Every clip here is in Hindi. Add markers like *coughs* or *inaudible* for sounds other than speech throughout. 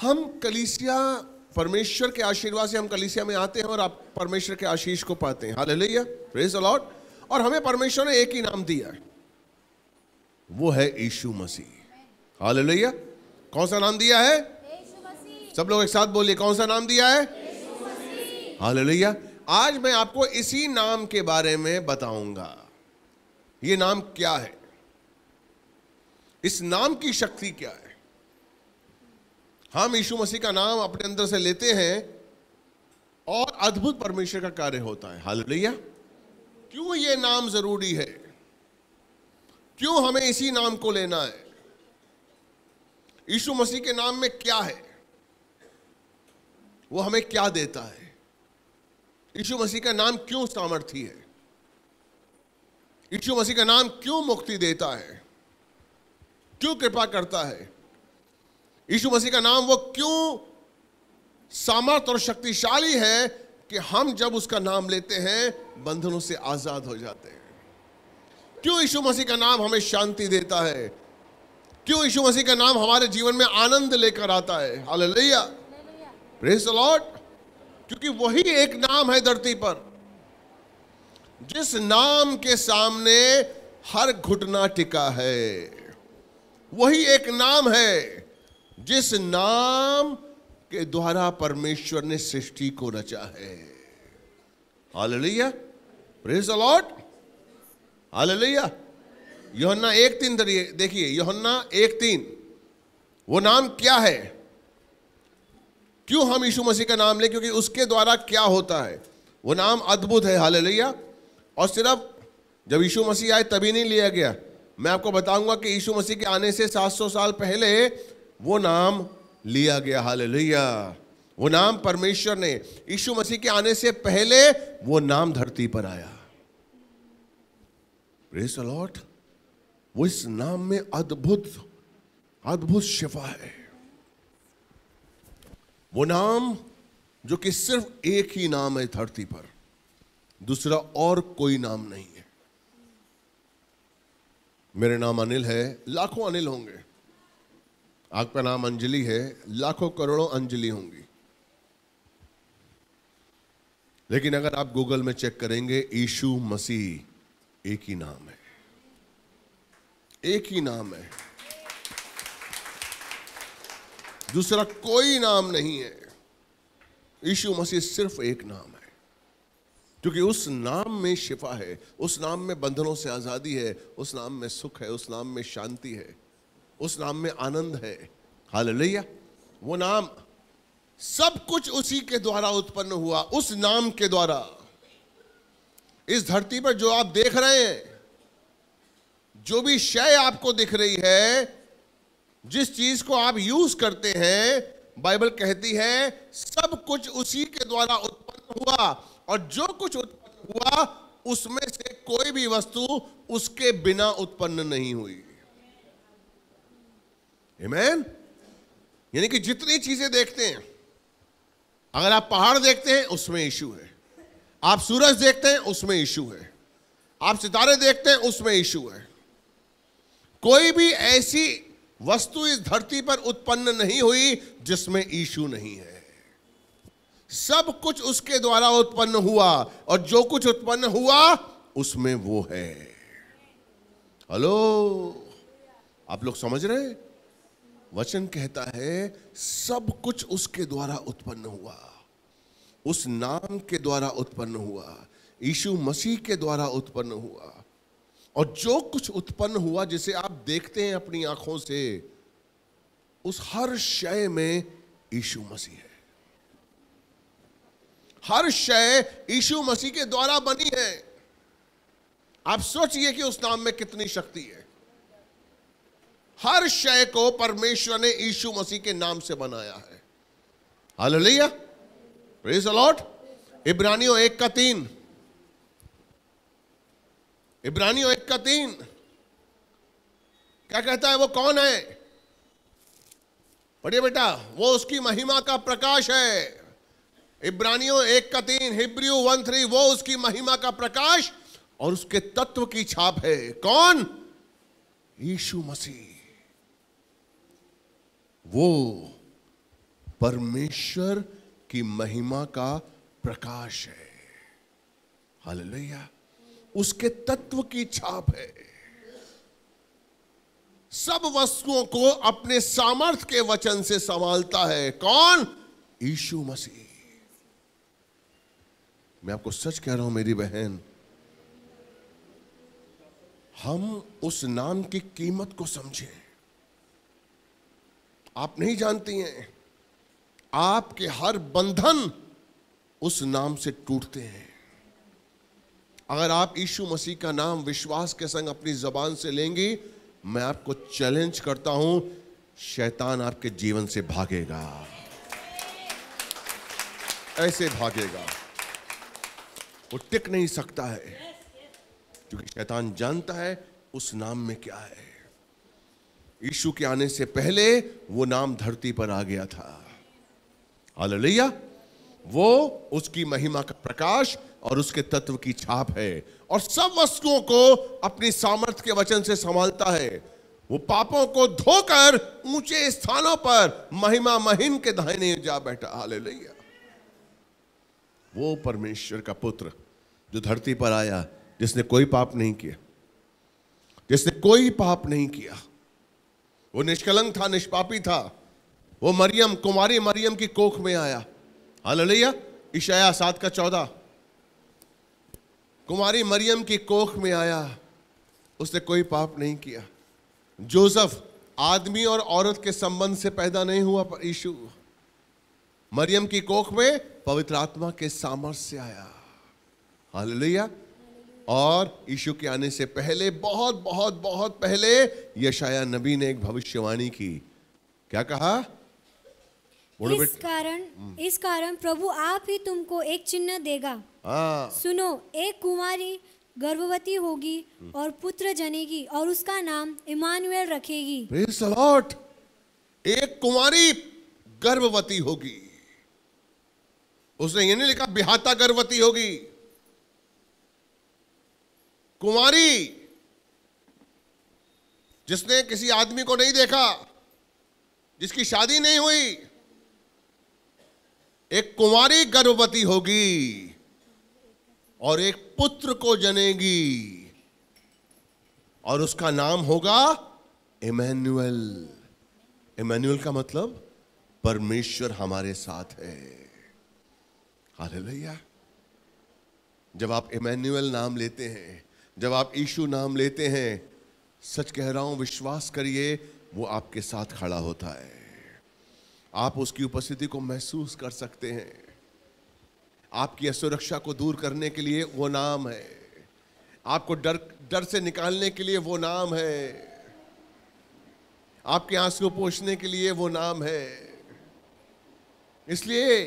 हम कलीसिया परमेश्वर के आशीर्वाद से हम कलीसिया में आते हैं और आप परमेश्वर के आशीष को पाते हैं हालेलुया प्रेज अलॉट और हमें परमेश्वर ने एक ही नाम दिया है वो है यीशु मसीह हालेलुया कौन सा नाम दिया है सब लोग एक साथ बोलिए कौन सा नाम दिया है हालेलुया आज मैं आपको इसी नाम के बारे में बताऊंगा ये नाम क्या है इस नाम की शक्ति क्या है हम यीशु मसीह का नाम अपने अंदर से लेते हैं और अद्भुत परमेश्वर का कार्य होता है हाल क्यों ये नाम जरूरी है क्यों हमें इसी नाम को लेना है यीशु मसीह के नाम में क्या है वो हमें क्या देता है यीशु मसीह का नाम क्यों सामर्थ्य है यीशु मसीह का नाम क्यों मुक्ति देता है क्यों कृपा करता है यीशु मसीह का नाम वो क्यों सामर्थ और शक्तिशाली है कि हम जब उसका नाम लेते हैं बंधनों से आज़ाद हो जाते हैं क्यों यीशु मसीह का नाम हमें शांति देता है क्यों यीशु मसीह का नाम हमारे जीवन में आनंद लेकर आता है हालेलुया प्रेज लॉर्ड क्योंकि वही एक नाम है धरती पर जिस नाम के सामने हर घुटना टिका है वही एक नाम है जिस नाम के द्वारा परमेश्वर ने सृष्टि को रचा है हालेलुया प्रेज अलॉट हालेलुया योहन्ना एक तीन देखिए योहन्ना एक तीन वो नाम क्या है क्यों हम यीशु मसीह का नाम लें क्योंकि उसके द्वारा क्या होता है वो नाम अद्भुत है हालेलुया और सिर्फ जब यीशु मसीह आए तभी नहीं लिया गया मैं आपको बताऊंगा कि यीशु मसीह के आने से 700 साल पहले वो नाम लिया गया हाल वो नाम परमेश्वर ने यीशु मसीह के आने से पहले वो नाम धरती पर आया प्रेस अलॉट वो इस नाम में अद्भुत अद्भुत शिफा है वो नाम जो कि सिर्फ एक ही नाम है धरती पर दूसरा और कोई नाम नहीं है मेरे नाम अनिल है लाखों अनिल होंगे आपका नाम अंजलि है लाखों करोड़ों अंजलि होंगी लेकिन अगर आप गूगल में चेक करेंगे ईशु मसीह एक ही नाम है एक ही नाम है दूसरा कोई नाम नहीं है ईशु मसीह सिर्फ एक नाम है क्योंकि उस नाम में शिफा है उस नाम में बंधनों से आज़ादी है उस नाम में सुख है उस नाम में शांति है उस नाम में आनंद है हालेलुया वो नाम सब कुछ उसी के द्वारा उत्पन्न हुआ उस नाम के द्वारा इस धरती पर जो आप देख रहे हैं जो भी शय आपको दिख रही है जिस चीज को आप यूज करते हैं बाइबल कहती है सब कुछ उसी के द्वारा उत्पन्न हुआ और जो कुछ उत्पन्न हुआ उसमें से कोई भी वस्तु उसके बिना उत्पन्न नहीं हुई Amen? यानी कि जितनी चीजें देखते हैं अगर आप पहाड़ देखते हैं उसमें इशू है आप सूरज देखते हैं उसमें इशू है आप सितारे देखते हैं उसमें इशू है कोई भी ऐसी वस्तु इस धरती पर उत्पन्न नहीं हुई जिसमें इशू नहीं है सब कुछ उसके द्वारा उत्पन्न हुआ और जो कुछ उत्पन्न हुआ उसमें वो है हेलो आप लोग समझ रहे हैं वचन कहता है सब कुछ उसके द्वारा उत्पन्न हुआ उस नाम के द्वारा उत्पन्न हुआ यीशु मसीह के द्वारा उत्पन्न हुआ और जो कुछ उत्पन्न हुआ जिसे आप देखते हैं अपनी आंखों से उस हर शय में यीशु मसीह है हर शय यीशु मसीह के द्वारा बनी है आप सोचिए कि उस नाम में कितनी शक्ति है हर शय को परमेश्वर ने यीशु मसीह के नाम से बनाया है हाल लिया प्रेस अलॉट इब्रानियो एक का तीन इब्रानियो एक का तीन क्या कहता है वो कौन है पढ़िए बेटा वो उसकी महिमा का प्रकाश है इब्रानियो एक का तीन हिब्रियो वन थ्री वो उसकी महिमा का प्रकाश और उसके तत्व की छाप है कौन यीशु मसीह वो परमेश्वर की महिमा का प्रकाश है हालेलुया उसके तत्व की छाप है सब वस्तुओं को अपने सामर्थ के वचन से संभालता है कौन ईशु मसीह मैं आपको सच कह रहा हूं मेरी बहन हम उस नाम की कीमत को समझें आप नहीं जानती हैं आपके हर बंधन उस नाम से टूटते हैं अगर आप यीशु मसीह का नाम विश्वास के संग अपनी जबान से लेंगी मैं आपको चैलेंज करता हूं शैतान आपके जीवन से भागेगा ऐसे भागेगा वो टिक नहीं सकता है क्योंकि शैतान जानता है उस नाम में क्या है यीशु के आने से पहले वो नाम धरती पर आ गया था हालेलुया वो उसकी महिमा का प्रकाश और उसके तत्व की छाप है और सब वस्तुओं को अपनी सामर्थ्य के वचन से संभालता है वो पापों को धोकर ऊंचे स्थानों पर महिमा महिम के दाहिने जा बैठा हालेलुया वो परमेश्वर का पुत्र जो धरती पर आया जिसने कोई पाप नहीं किया जिसने कोई पाप नहीं किया वो निष्कलंक था निष्पापी था वो मरियम कुमारी मरियम की कोख में आया ललैया ईशाया सात का चौदह कुमारी मरियम की कोख में आया उसने कोई पाप नहीं किया जोसफ आदमी और औरत के संबंध से पैदा नहीं हुआ पर ईशु मरियम की कोख में पवित्र आत्मा के सामर्थ्य आया आया हालेलुया और यीशु के आने से पहले बहुत बहुत बहुत पहले यशाया नबी ने एक भविष्यवाणी की क्या कहा इस कारण हम्म। इस कारण प्रभु आप ही तुमको एक चिन्ह देगा आ, हाँ। सुनो एक कुमारी गर्भवती होगी हम्म। और पुत्र जनेगी और उसका नाम इमानुएल रखेगी एक कुमारी गर्भवती होगी उसने ये नहीं लिखा बिहाता गर्भवती होगी कुमारी जिसने किसी आदमी को नहीं देखा जिसकी शादी नहीं हुई एक कुमारी गर्भवती होगी और एक पुत्र को जनेगी और उसका नाम होगा इमैनुअल इमैनुअल का मतलब परमेश्वर हमारे साथ है भैया जब आप इमैनुअल नाम लेते हैं जब आप यीशु नाम लेते हैं सच कह रहा हूं विश्वास करिए वो आपके साथ खड़ा होता है आप उसकी उपस्थिति को महसूस कर सकते हैं आपकी असुरक्षा को दूर करने के लिए वो नाम है आपको डर डर से निकालने के लिए वो नाम है आपके आंसू पोषने के लिए वो नाम है इसलिए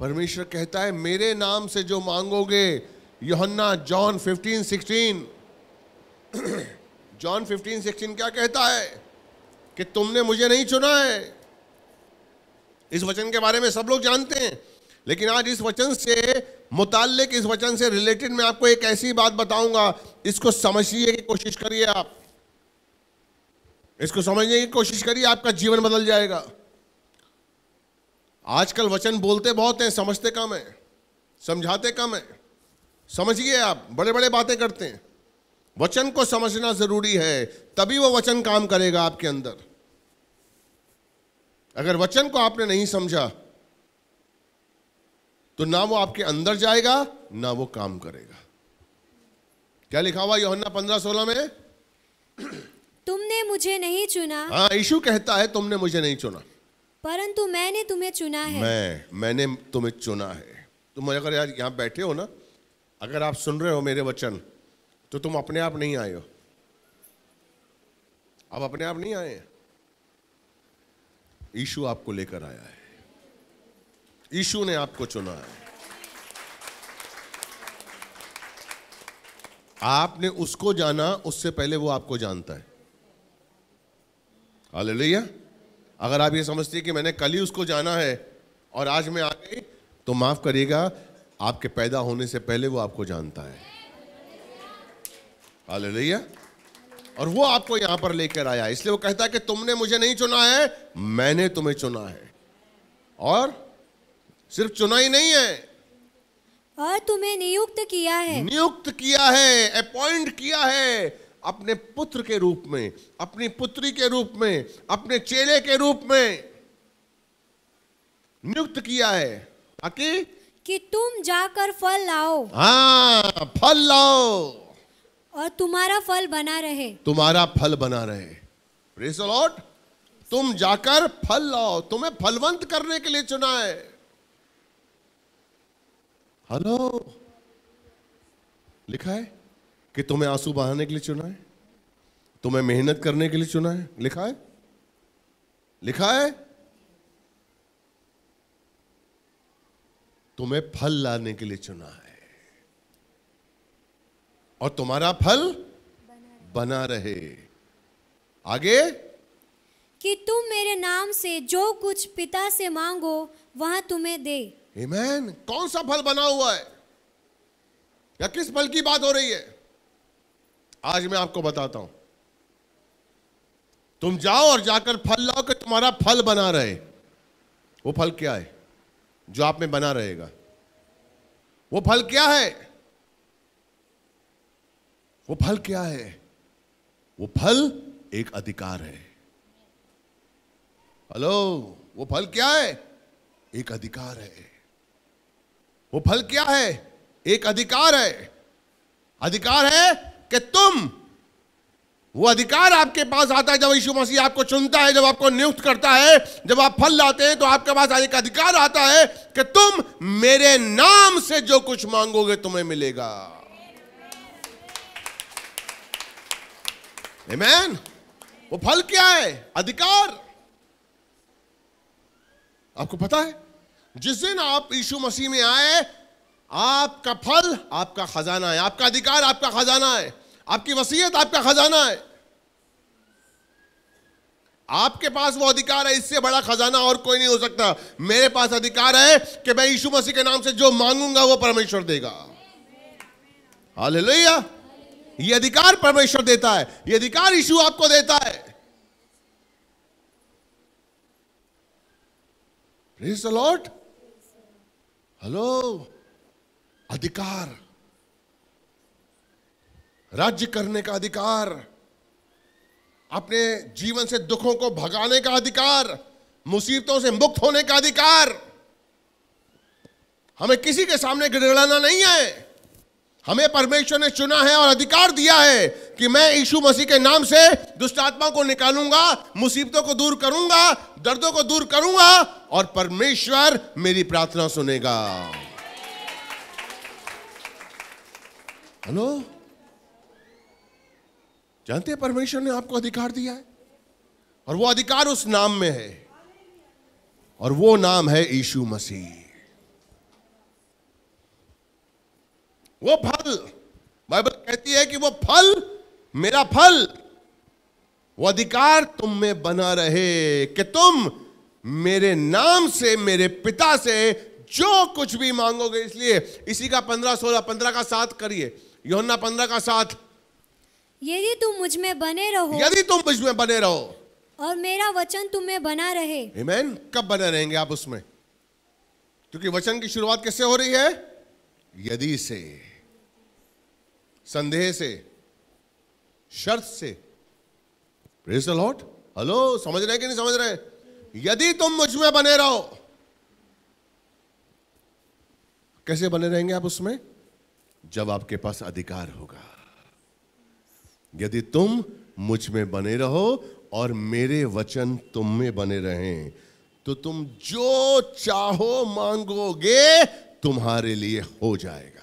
परमेश्वर कहता है मेरे नाम से जो मांगोगे योहन्ना जॉन 15 16 *clears throat* जॉन 15 16 क्या कहता है कि तुमने मुझे नहीं चुना है इस वचन के बारे में सब लोग जानते हैं लेकिन आज इस वचन से मुतालिक इस वचन से रिलेटेड मैं आपको एक ऐसी बात बताऊंगा इसको समझिए की कोशिश करिए आप इसको समझने की कोशिश करिए आपका जीवन बदल जाएगा आजकल वचन बोलते बहुत हैं समझते कम है समझाते कम है समझिए आप बड़े बड़े बातें करते हैं वचन को समझना जरूरी है तभी वो वचन काम करेगा आपके अंदर अगर वचन को आपने नहीं समझा तो ना वो आपके अंदर जाएगा ना वो काम करेगा क्या लिखा हुआ योहन्ना पंद्रह सोलह में तुमने मुझे नहीं चुना हाँ यीशु कहता है तुमने मुझे नहीं चुना परंतु मैंने तुम्हें चुना है मैं मैंने तुम्हें चुना है तुम अगर यार यहाँ बैठे हो ना अगर आप सुन रहे हो मेरे वचन तो तुम अपने आप नहीं आए हो आप अपने आप नहीं आए ईशु आपको लेकर आया है ईशु ने आपको चुना है आपने उसको जाना उससे पहले वो आपको जानता है हालेलुया अगर आप ये समझते हैं कि मैंने कल ही उसको जाना है और आज मैं आ गई तो माफ करिएगा आपके पैदा होने से पहले वो आपको जानता है और वो आपको यहां पर लेकर आया इसलिए वो कहता है कि तुमने मुझे नहीं चुना है मैंने तुम्हें चुना है और सिर्फ चुना ही नहीं है और तुम्हें नियुक्त किया है नियुक्त किया है अपॉइंट किया है अपने पुत्र के रूप में अपनी पुत्री के रूप में अपने चेले के रूप में नियुक्त किया है ताकि कि तुम जाकर फल लाओ हाँ फल लाओ और तुम्हारा फल बना रहे तुम्हारा फल बना रहे प्रेस लॉर्ड तुम जाकर फल लाओ तुम्हें फलवंत करने के लिए चुना है हेलो लिखा है कि तुम्हें आंसू बहाने के लिए चुना है तुम्हें मेहनत करने के लिए चुना है लिखा है लिखा है तुम्हें फल लाने के लिए चुना है और तुम्हारा फल बना रहे आगे कि तुम मेरे नाम से जो कुछ पिता से मांगो वह तुम्हें दे Amen. कौन सा फल बना हुआ है या किस फल की बात हो रही है आज मैं आपको बताता हूं तुम जाओ और जाकर फल लाओ कि तुम्हारा फल बना रहे वो फल क्या है जो आप में बना रहेगा वो फल क्या है वो फल क्या है वो फल एक अधिकार है हेलो वो फल क्या है एक अधिकार है वो फल क्या है एक अधिकार है अधिकार है कि तुम वो अधिकार आपके पास आता है जब यीशु मसीह आपको चुनता है जब आपको नियुक्त करता है जब आप फल लाते हैं तो आपके पास एक अधिकार आता है कि तुम मेरे नाम से जो कुछ मांगोगे तुम्हें मिलेगा Amen. वो फल क्या है अधिकार आपको पता है जिस दिन आप यीशु मसीह में आए आपका फल आपका खजाना है आपका अधिकार आपका खजाना है आपकी वसीयत आपका खजाना है आपके पास वो अधिकार है इससे बड़ा खजाना और कोई नहीं हो सकता मेरे पास अधिकार है कि मैं यीशु मसीह के नाम से जो मांगूंगा वो परमेश्वर देगा हाल ये अधिकार परमेश्वर देता है ये अधिकार यीशु आपको देता है लॉर्ड हेलो अधिकार राज्य करने का अधिकार अपने जीवन से दुखों को भगाने का अधिकार मुसीबतों से मुक्त होने का अधिकार हमें किसी के सामने गिड़गड़ाना नहीं है हमें परमेश्वर ने चुना है और अधिकार दिया है कि मैं यीशु मसीह के नाम से दुष्ट आत्मा को निकालूंगा मुसीबतों को दूर करूंगा दर्दों को दूर करूंगा और परमेश्वर मेरी प्रार्थना सुनेगा हेलो जानते हैं परमेश्वर ने आपको अधिकार दिया है और वो अधिकार उस नाम में है और वो नाम है यीशु मसीह वो फल बाइबल कहती है कि वो फल मेरा फल वो अधिकार तुम में बना रहे कि तुम मेरे नाम से मेरे पिता से जो कुछ भी मांगोगे इसलिए इसी का पंद्रह सोलह पंद्रह का साथ करिए योहन्ना पंद्रह का साथ यदि तुम मुझ में बने रहो यदि तुम मुझ में बने रहो और मेरा वचन तुम्हें बना रहे Amen. कब बने रहेंगे आप उसमें क्योंकि वचन की शुरुआत कैसे हो रही है यदि से संदेह से शर्त से प्रेज लॉर्ड हेलो समझ रहे हैं कि नहीं समझ रहे यदि तुम मुझ में बने रहो कैसे बने रहेंगे आप उसमें जब आपके पास अधिकार होगा यदि तुम मुझ में बने रहो और मेरे वचन तुम में बने रहें तो तुम जो चाहो मांगोगे तुम्हारे लिए हो जाएगा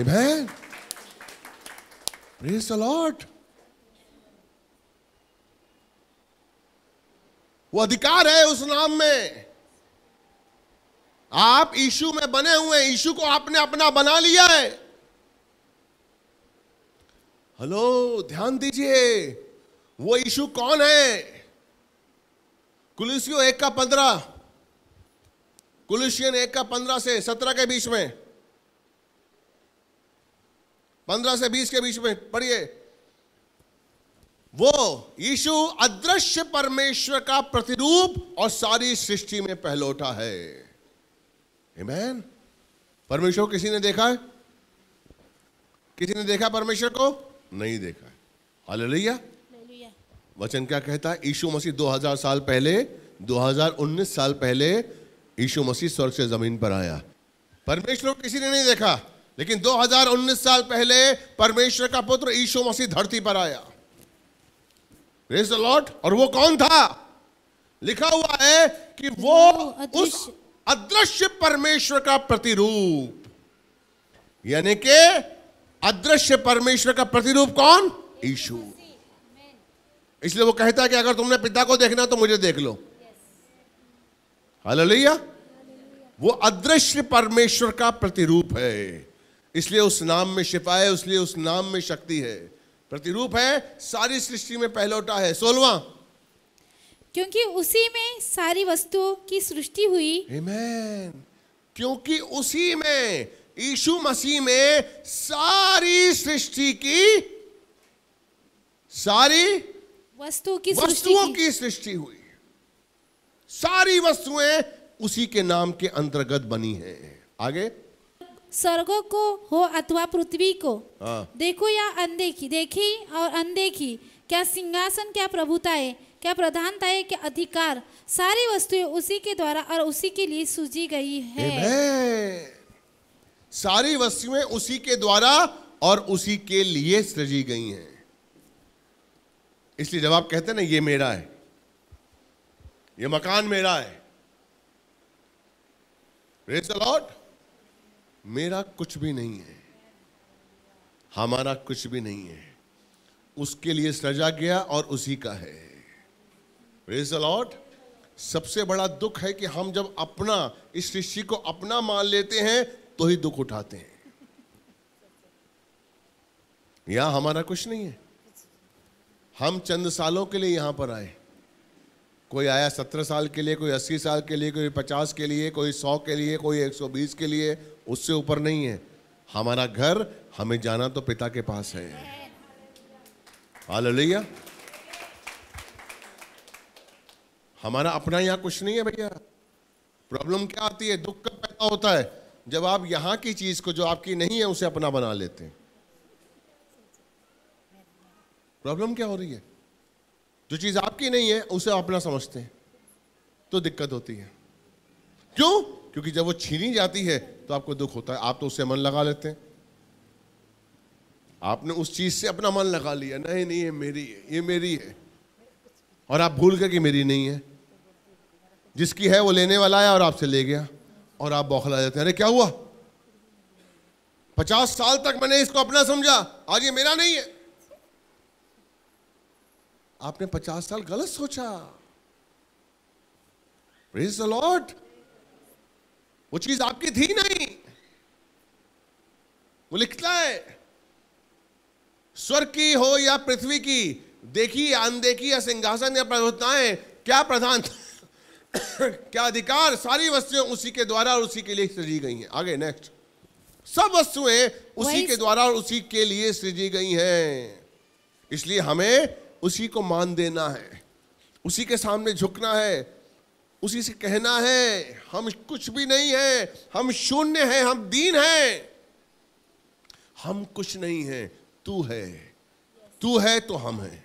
Amen. Praise the वो अधिकार है उस नाम में आप ईशु में बने हुए ईशु को आपने अपना बना लिया है हेलो ध्यान दीजिए वो यीशु कौन है कुलिसियो एक का पंद्रह कुलिसियन एक का पंद्रह से सत्रह के बीच में पंद्रह से बीस के बीच में पढ़िए वो यीशु अदृश्य परमेश्वर का प्रतिरूप और सारी सृष्टि में पहलोटा है Amen? परमेश्वर किसी ने देखा है किसी ने देखा परमेश्वर को नहीं देखा है वचन क्या कहता है ईशु मसीह 2000 साल पहले 2019 साल पहले ईशु मसीह स्वर्ग से जमीन पर आया परमेश्वर को किसी ने नहीं देखा लेकिन 2019 साल पहले परमेश्वर का पुत्र ईशु मसीह धरती पर आया लॉर्ड और वो कौन था लिखा हुआ है कि वो, वो उस अदृश्य परमेश्वर का प्रतिरूप यानी कि अदृश्य परमेश्वर का प्रतिरूप कौन ईशु इसलिए वो कहता है कि अगर तुमने पिता को देखना तो मुझे देख लो हालेलुया वो अदृश्य परमेश्वर का प्रतिरूप है इसलिए उस नाम में शिफा है इसलिए उस नाम में शक्ति है प्रतिरूप है सारी सृष्टि में पहलौटा है सोलवा क्योंकि उसी में सारी वस्तुओं की सृष्टि हुई क्योंकि उसी में यीशु मसीह में सारी सृष्टि की सारी वस्तु की वस्तुओं की सृष्टि हुई सारी वस्तुएं उसी के नाम के अंतर्गत बनी है आगे स्वर्गो को हो अथवा पृथ्वी को हाँ। देखो या अनदेखी देखी और अनदेखी क्या सिंहासन क्या प्रभुता है क्या प्रधानता है क्या अधिकार सारी वस्तुएं उसी के द्वारा और उसी के लिए सूझी गई है सारी वस्तुएं उसी के द्वारा और उसी के लिए सृजी गई हैं इसलिए जब आप कहते हैं ना ये मेरा है ये मकान मेरा है रेस लॉर्ड मेरा कुछ भी नहीं है हमारा कुछ भी नहीं है उसके लिए सजा गया और उसी का है रेस लॉर्ड सबसे बड़ा दुख है कि हम जब अपना इस ऋषि को अपना मान लेते हैं तो ही दुख उठाते हैं यहां हमारा कुछ नहीं है हम चंद सालों के लिए यहां पर आए कोई आया सत्रह साल के लिए कोई अस्सी साल के लिए कोई पचास के लिए कोई सौ के लिए कोई एक सौ बीस के लिए उससे ऊपर नहीं है हमारा घर हमें जाना तो पिता के पास है हाल हमारा अपना यहां कुछ नहीं है भैया प्रॉब्लम क्या आती है दुख कब पैदा होता है जब आप यहां की चीज़ को जो आपकी नहीं है उसे अपना बना लेते हैं प्रॉब्लम क्या हो रही है जो चीज़ आपकी नहीं है उसे अपना समझते हैं तो दिक्कत होती है क्यों क्योंकि जब वो छीनी जाती है तो आपको दुख होता है आप तो उससे मन लगा लेते हैं आपने उस चीज़ से अपना मन लगा लिया नहीं नहीं ये मेरी है ये मेरी है और आप भूल गए कि मेरी नहीं है जिसकी है वो लेने वाला है और आपसे ले गया और आप बौखला जाते हैं अरे क्या हुआ पचास साल तक मैंने इसको अपना समझा आज ये मेरा नहीं है आपने पचास साल गलत सोचा प्रेज द लॉर्ड वो चीज आपकी थी नहीं वो लिखता है स्वर्ग की हो या पृथ्वी की देखी या अनदेखी या सिंहासन या प्रधानताएं क्या प्रधानता *coughs* क्या अधिकार सारी वस्तुएं उसी के द्वारा और उसी के लिए सृजी गई हैं आगे नेक्स्ट सब वस्तुएं उसी के द्वारा और उसी के लिए सृजी गई हैं इसलिए हमें उसी को मान देना है उसी के सामने झुकना है उसी से कहना है हम कुछ भी नहीं है हम शून्य हैं हम दीन हैं हम कुछ नहीं है तू है तू है तो हम हैं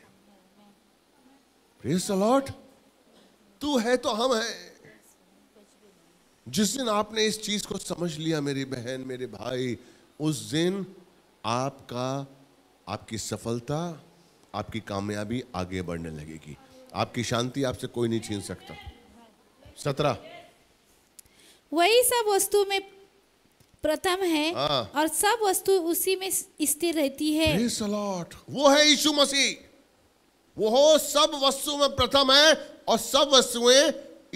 प्रेस लॉट तू है तो हम है जिस दिन आपने इस चीज को समझ लिया मेरी बहन मेरे भाई उस दिन आपका आपकी सफलता आपकी कामयाबी आगे बढ़ने लगेगी आपकी शांति आपसे कोई नहीं छीन सकता सत्रह वही सब वस्तु में प्रथम है आ, हाँ। और सब वस्तु उसी में स्थिर रहती है वो है यीशु मसीह वो सब वस्तु में प्रथम है और सब वस्तुएं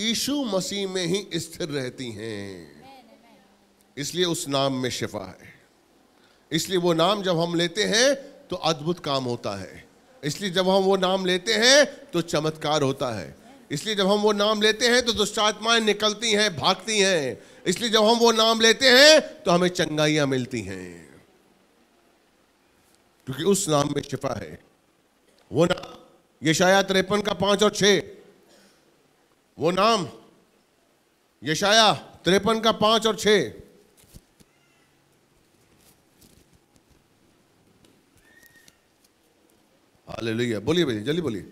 ईशु मसीह में ही स्थिर रहती हैं इसलिए उस नाम में शिफा है इसलिए वो नाम जब हम लेते हैं तो अद्भुत काम होता है इसलिए जब हम वो नाम लेते हैं तो चमत्कार होता है इसलिए जब हम वो नाम लेते हैं तो दुष्टात्माएं निकलती हैं भागती हैं इसलिए जब हम वो नाम लेते हैं तो हमें चंगाइयां मिलती हैं क्योंकि उस नाम में शिफा है वो नाम यशाया त्रेपन का पांच और छे वो नाम यशाया त्रेपन का पांच और छे बोलिए भैया जल्दी बोलिए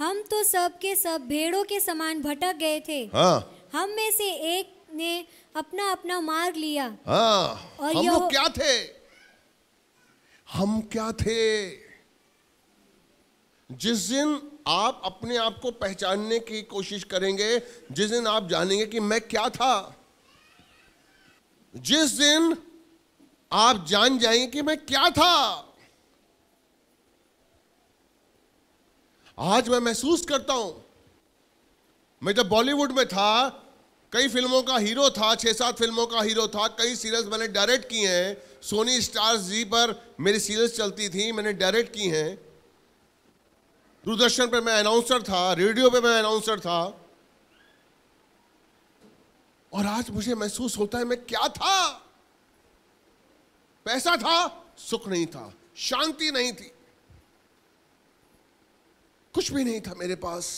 हम तो सब के सब भेड़ों के समान भटक गए थे हाँ हम में से एक ने अपना अपना मार्ग लिया हाँ और हम क्या थे हम क्या थे जिस दिन आप अपने आप को पहचानने की कोशिश करेंगे जिस दिन आप जानेंगे कि मैं क्या था जिस दिन आप जान जाएंगे कि मैं क्या था आज मैं महसूस करता हूं मैं जब बॉलीवुड में था कई फिल्मों का हीरो था छह सात फिल्मों का हीरो था कई सीरियल्स मैंने डायरेक्ट किए हैं सोनी स्टार जी पर मेरी सीरियल्स चलती थी मैंने डायरेक्ट की हैं दूरदर्शन पे मैं अनाउंसर था रेडियो पे मैं अनाउंसर था और आज मुझे महसूस होता है मैं क्या था पैसा था सुख नहीं था शांति नहीं थी कुछ भी नहीं था मेरे पास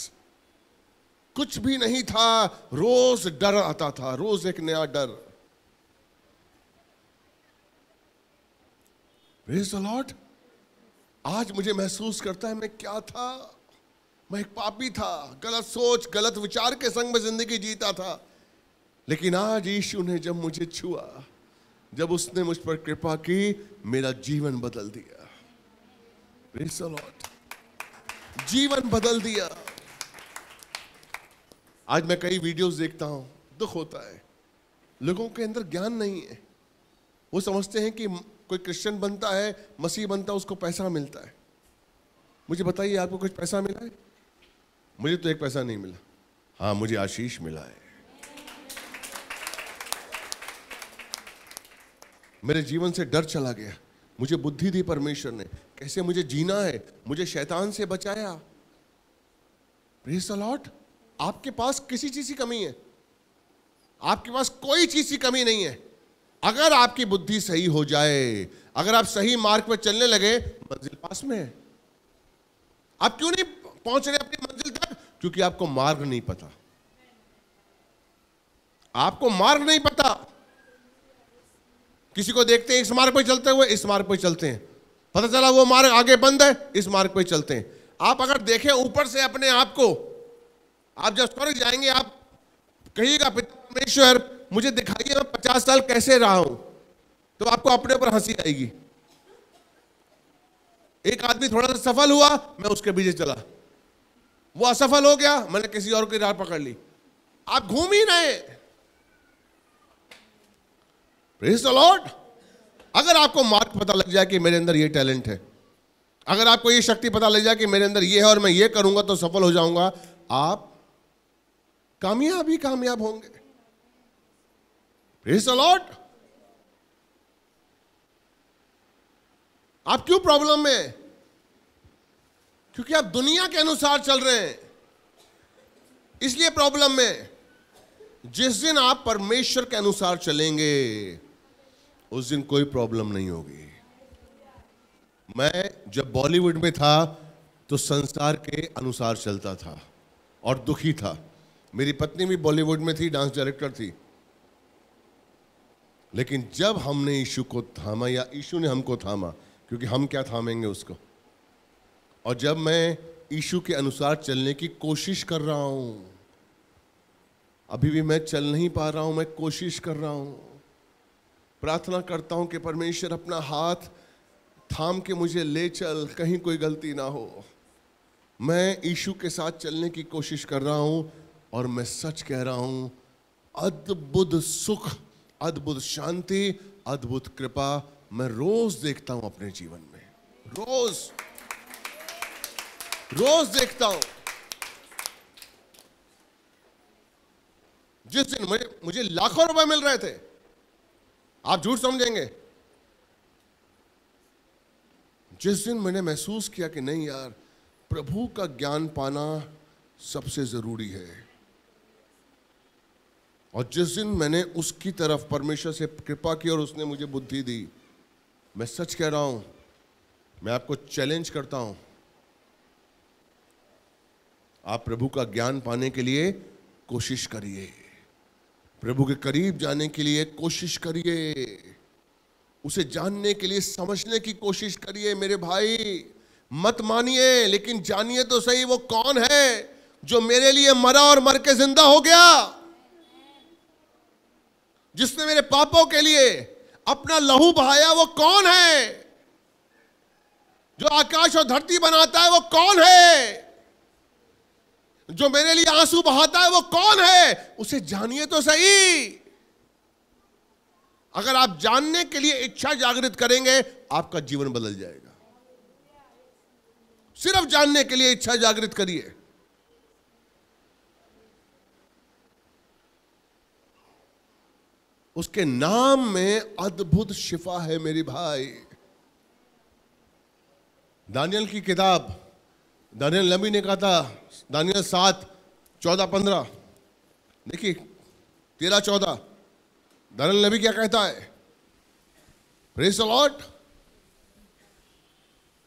कुछ भी नहीं था रोज डर आता था रोज एक नया डर प्रेज अलॉट लॉर्ड आज मुझे महसूस करता है मैं क्या था मैं एक पापी था गलत सोच गलत विचार के संग में जिंदगी जीता था लेकिन आज यीशु ने जब मुझे छुआ जब उसने मुझ पर कृपा की मेरा जीवन बदल दिया जीवन बदल दिया आज मैं कई वीडियोस देखता हूं दुख होता है लोगों के अंदर ज्ञान नहीं है वो समझते हैं कि कोई क्रिश्चियन बनता है मसीह बनता है उसको पैसा मिलता है मुझे बताइए आपको कुछ पैसा मिला है मुझे तो एक पैसा नहीं मिला हाँ मुझे आशीष मिला है मेरे जीवन से डर चला गया मुझे बुद्धि दी परमेश्वर ने कैसे मुझे जीना है मुझे शैतान से बचाया लॉट आपके पास किसी चीज की कमी है आपके पास कोई चीज की कमी नहीं है अगर आपकी बुद्धि सही हो जाए अगर आप सही मार्ग पर चलने लगे मंजिल पास में है आप क्यों नहीं पहुंच रहे अपनी मंजिल तक क्योंकि आपको मार्ग नहीं पता आपको मार्ग नहीं पता किसी को देखते हैं इस मार्ग पर चलते हुए इस मार्ग पर चलते हैं पता चला वो मार्ग आगे बंद है इस मार्ग पर चलते हैं आप अगर देखें ऊपर से अपने आप को आप जब स्वर्ग जाएंगे आप कहिएगा पिता परमेश्वर मुझे दिखाइए मैं पचास साल कैसे रहा हूं तो आपको अपने ऊपर हंसी आएगी एक आदमी थोड़ा सा सफल हुआ मैं उसके पीछे चला वो असफल हो गया मैंने किसी और की राह पकड़ ली आप घूम ही रहे लॉर्ड अगर आपको मार्ग पता लग जाए कि मेरे अंदर ये टैलेंट है अगर आपको ये शक्ति पता लग जाए कि मेरे अंदर ये है और मैं ये करूंगा तो सफल हो जाऊंगा आप कामयाब ही कामयाब होंगे प्रेज द लॉर्ड आप क्यों प्रॉब्लम में क्योंकि आप दुनिया के अनुसार चल रहे हैं इसलिए प्रॉब्लम में जिस दिन आप परमेश्वर के अनुसार चलेंगे उस दिन कोई प्रॉब्लम नहीं होगी मैं जब बॉलीवुड में था तो संसार के अनुसार चलता था और दुखी था मेरी पत्नी भी बॉलीवुड में थी डांस डायरेक्टर थी लेकिन जब हमने यीशु को थामा या यीशु ने हमको थामा क्योंकि हम क्या थामेंगे उसको और जब मैं यीशु के अनुसार चलने की कोशिश कर रहा हूं अभी भी मैं चल नहीं पा रहा हूं मैं कोशिश कर रहा हूं प्रार्थना करता हूं कि परमेश्वर अपना हाथ थाम के मुझे ले चल कहीं कोई गलती ना हो मैं यीशु के साथ चलने की कोशिश कर रहा हूं और मैं सच कह रहा हूं अद्भुत सुख अद्भुत शांति अद्भुत कृपा मैं रोज देखता हूं अपने जीवन में रोज रोज देखता हूं जिस दिन मुझे मुझे लाखों रुपए मिल रहे थे आप झूठ समझेंगे जिस दिन मैंने महसूस किया कि नहीं यार प्रभु का ज्ञान पाना सबसे जरूरी है और जिस दिन मैंने उसकी तरफ परमेश्वर से कृपा की और उसने मुझे बुद्धि दी मैं सच कह रहा हूं मैं आपको चैलेंज करता हूं आप प्रभु का ज्ञान पाने के लिए कोशिश करिए प्रभु के करीब जाने के लिए कोशिश करिए उसे जानने के लिए समझने की कोशिश करिए मेरे भाई मत मानिए लेकिन जानिए तो सही वो कौन है जो मेरे लिए मरा और मर के जिंदा हो गया जिसने मेरे पापों के लिए अपना लहू बहाया वो कौन है जो आकाश और धरती बनाता है वो कौन है जो मेरे लिए आंसू बहाता है वो कौन है उसे जानिए तो सही अगर आप जानने के लिए इच्छा जागृत करेंगे आपका जीवन बदल जाएगा सिर्फ जानने के लिए इच्छा जागृत करिए उसके नाम में अद्भुत शिफा है मेरी भाई दानियल की किताब दानियल नबी ने कहा था दानियल सात चौदह पंद्रह देखिए तेरह चौदह दानियल नबी क्या कहता है प्रेस लॉट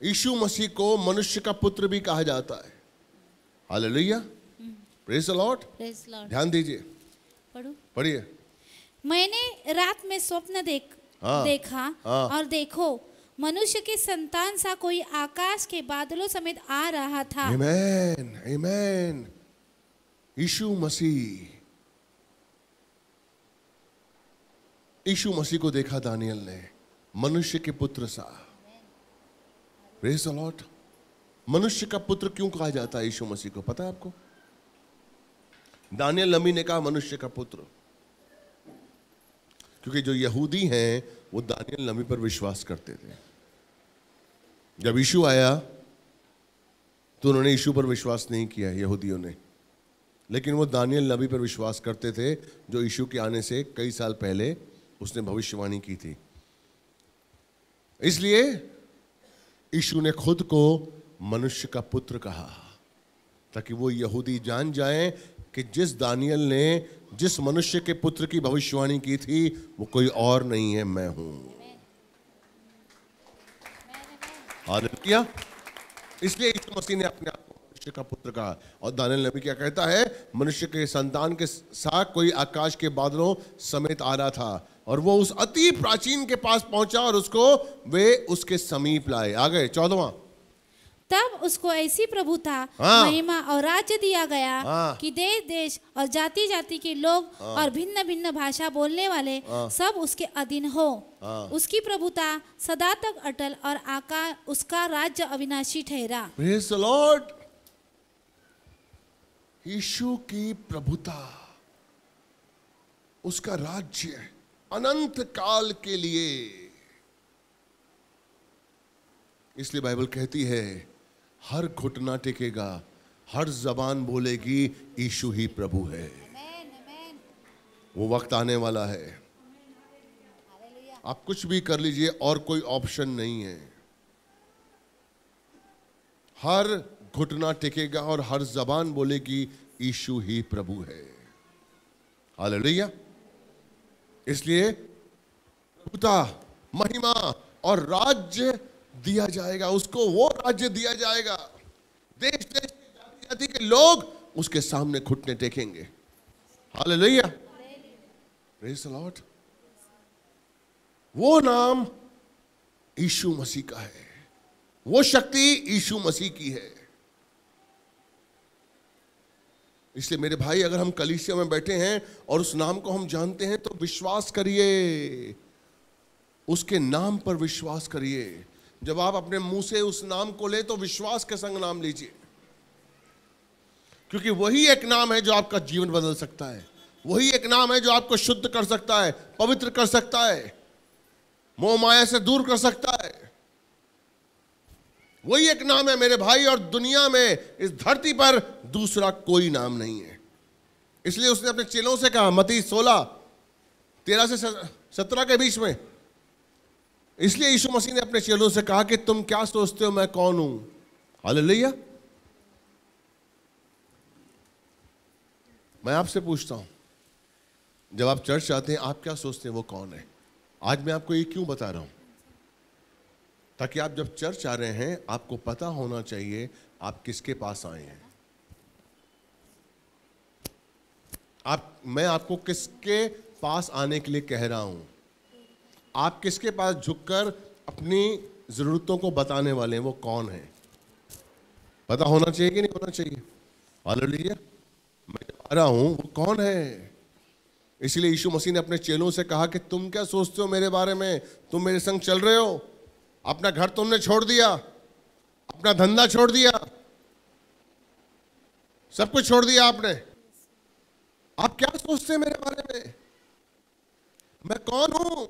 यीशु मसीह को मनुष्य का पुत्र भी कहा जाता है हालेलुया प्रेस लॉट ध्यान दीजिए पढ़िए मैंने रात में स्वप्न देख आ, हाँ, हाँ। देखा आ, और देखो मनुष्य के संतान सा कोई आकाश के बादलों समेत आ रहा था Amen, Amen. यीशु मसीह यीशु मसीह को देखा दानियल ने मनुष्य के पुत्र सा प्रेज लॉट मनुष्य का पुत्र क्यों कहा जाता है यीशु मसीह को पता है आपको दानियल नमी ने कहा मनुष्य का पुत्र क्योंकि जो यहूदी हैं वो दानियल नबी पर विश्वास करते थे जब यीशु आया तो उन्होंने यीशु पर विश्वास नहीं किया यहूदियों ने लेकिन वो दानियल नबी पर विश्वास करते थे जो यीशु के आने से कई साल पहले उसने भविष्यवाणी की थी इसलिए यीशु ने खुद को मनुष्य का पुत्र कहा ताकि वो यहूदी जान जाएं कि जिस दानियल ने जिस मनुष्य के पुत्र की भविष्यवाणी की थी वो कोई और नहीं है मैं हूं किया इसलिए इस मसीह ने अपने आप को मनुष्य का पुत्र कहा और दानिल नबी क्या कहता है मनुष्य के संतान के साथ कोई आकाश के बादलों समेत आ रहा था और वो उस अति प्राचीन के पास पहुंचा और उसको वे उसके समीप लाए आ गए चौदवा तब उसको ऐसी प्रभुता हाँ। महिमा और राज्य दिया गया हाँ। कि देश देश और जाति जाति के लोग हाँ। और भिन्न भिन्न भाषा बोलने वाले सब उसके अधीन हो उसकी प्रभुता सदा तक अटल और आकार उसका राज्य अविनाशी ठहरा लॉर्ड यीशु की प्रभुता उसका राज्य अनंत काल के लिए इसलिए बाइबल कहती है हर घुटना टेकेगा हर जबान बोलेगी ईशु ही प्रभु है वो वक्त आने वाला है आप कुछ भी कर लीजिए और कोई ऑप्शन नहीं है हर घुटना टेकेगा और हर जबान बोलेगी ईशु ही प्रभु है हालेलुया इसलिए पुता महिमा और राज्य दिया जाएगा उसको वो राज्य दिया जाएगा देश देश जाति जाति के लोग उसके सामने घुटने टेकेंगे हाल लोहिया लॉर्ड वो नाम ईशु मसीह का है वो शक्ति ईशु मसीह की है इसलिए मेरे भाई अगर हम कलिसिया में बैठे हैं और उस नाम को हम जानते हैं तो विश्वास करिए उसके नाम पर विश्वास करिए जब आप अपने मुंह से उस नाम को ले तो विश्वास के संग नाम लीजिए क्योंकि वही एक नाम है जो आपका जीवन बदल सकता है वही एक नाम है जो आपको शुद्ध कर सकता है पवित्र कर सकता है मोह माया से दूर कर सकता है वही एक नाम है मेरे भाई और दुनिया में इस धरती पर दूसरा कोई नाम नहीं है इसलिए उसने अपने चेलों से कहा मती सोलह तेरह से सत्रह के बीच में इसलिए यीशु मसीह ने अपने चेलों से कहा कि तुम क्या सोचते हो मैं कौन हूं हाल मैं आपसे पूछता हूं जब आप चर्च आते हैं आप क्या सोचते हैं वो कौन है आज मैं आपको ये क्यों बता रहा हूं ताकि आप जब चर्च आ रहे हैं आपको पता होना चाहिए आप किसके पास आए हैं आप मैं आपको किसके पास आने के लिए कह रहा हूं आप किसके पास झुककर अपनी ज़रूरतों को बताने वाले हैं वो कौन है पता होना चाहिए कि नहीं होना चाहिए पालो लीजिए मैं आ रहा हूं वो कौन है इसलिए यीशु मसीह ने अपने चेलों से कहा कि तुम क्या सोचते हो मेरे बारे में तुम मेरे संग चल रहे हो अपना घर तुमने छोड़ दिया अपना धंधा छोड़ दिया सब कुछ छोड़ दिया आपने आप क्या सोचते हैं मेरे बारे में मैं कौन हूं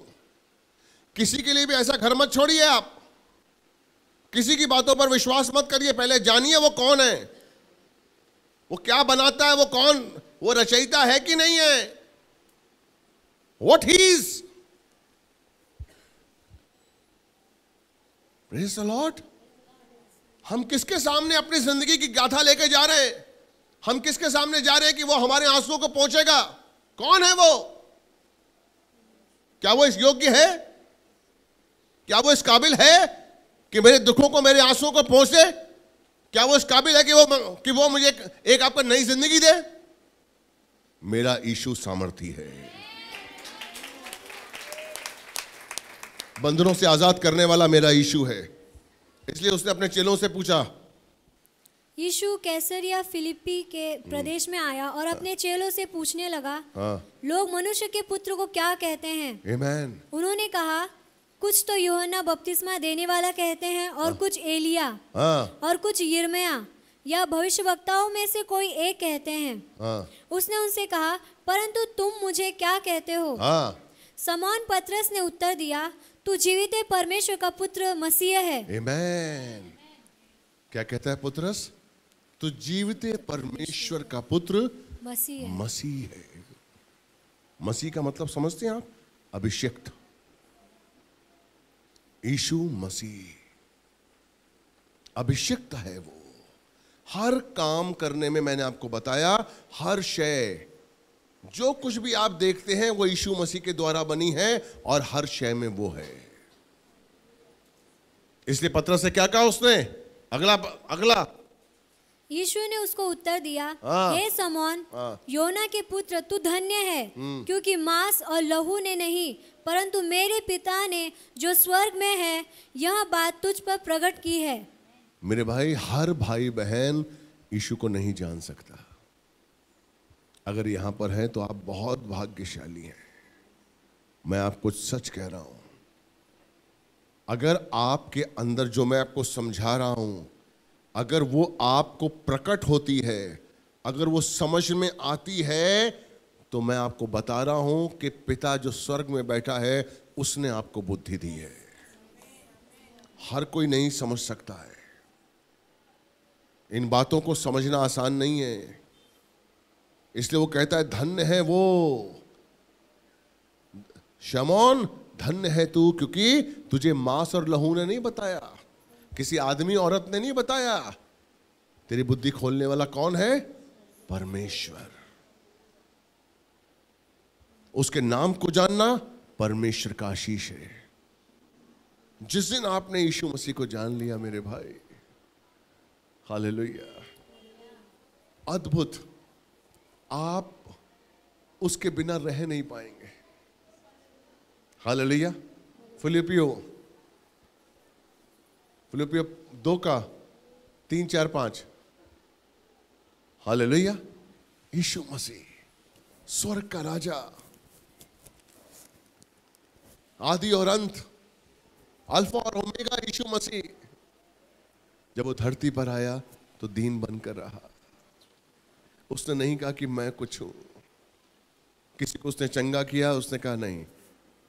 किसी के लिए भी ऐसा घर मत छोड़िए आप किसी की बातों पर विश्वास मत करिए पहले जानिए वो कौन है वो क्या बनाता है वो कौन वो रचयिता है कि नहीं है वट हीज प्रेस लॉट हम किसके सामने अपनी जिंदगी की गाथा लेके जा रहे हैं हम किसके सामने जा रहे हैं कि वो हमारे आंसुओं को पहुंचेगा कौन है वो क्या वो इस योग्य है क्या वो इस काबिल है कि मेरे दुखों को मेरे आंसुओं को पहुंचे क्या वो इस काबिल है कि वो कि वो मुझे एक, आपको नई जिंदगी दे मेरा ईशु सामर्थी है बंदरों से आजाद करने वाला मेरा ईशु है इसलिए उसने अपने चेलों से पूछा यीशु कैसरिया फिलिपी के हम्म। प्रदेश में आया और हाँ। अपने चेलों से पूछने लगा हाँ। लोग मनुष्य के पुत्र को क्या कहते हैं उन्होंने कहा कुछ तो योहना बपतिस्मा देने वाला कहते हैं और आ, हाँ। कुछ एलिया आ, हाँ। और कुछ यिर्मया या भविष्यवक्ताओं में से कोई एक कहते हैं आ, हाँ। उसने उनसे कहा परंतु तुम मुझे क्या कहते हो समान पत्रस ने उत्तर दिया तू जीवित परमेश्वर का पुत्र मसीह है Amen. क्या कहता है पुत्रस तू जीवित परमेश्वर का पुत्र मसीह मसीह है मसीह का मतलब समझते हैं आप अभिषेक यीशु मसीह अभिषिक्त है वो हर काम करने में मैंने आपको बताया हर शय जो कुछ भी आप देखते हैं वो यीशु मसीह के द्वारा बनी है और हर शय में वो है इसलिए पत्र से क्या कहा उसने अगला अगला यीशु ने उसको उत्तर दिया हाँ। हे समोन हाँ। योना के पुत्र तू धन्य है हम्म। क्योंकि मांस और लहू ने नहीं परंतु मेरे पिता ने जो स्वर्ग में है यह बात तुझ पर प्रकट की है मेरे भाई हर भाई बहन यीशु को नहीं जान सकता अगर यहाँ पर है तो आप बहुत भाग्यशाली हैं मैं आपको सच कह रहा हूँ अगर आपके अंदर जो मैं आपको समझा रहा हूँ अगर वो आपको प्रकट होती है अगर वो समझ में आती है तो मैं आपको बता रहा हूं कि पिता जो स्वर्ग में बैठा है उसने आपको बुद्धि दी है हर कोई नहीं समझ सकता है इन बातों को समझना आसान नहीं है इसलिए वो कहता है धन्य है वो शमौन धन्य है तू क्योंकि तुझे मांस और लहू ने नहीं बताया किसी आदमी औरत ने नहीं बताया तेरी बुद्धि खोलने वाला कौन है परमेश्वर उसके नाम को जानना परमेश्वर का आशीष है जिस दिन आपने यीशु मसीह को जान लिया मेरे भाई हाल अद्भुत आप उसके बिना रह नहीं पाएंगे हाल फिलिपियो फिलिपियो दो का तीन चार पांच हाल यीशु मसीह स्वर्ग का राजा आदि और अंत अल्फा और ओमेगा यीशु मसीह जब वो धरती पर आया तो दीन बनकर रहा उसने नहीं कहा कि मैं कुछ हूं किसी को उसने चंगा किया उसने कहा नहीं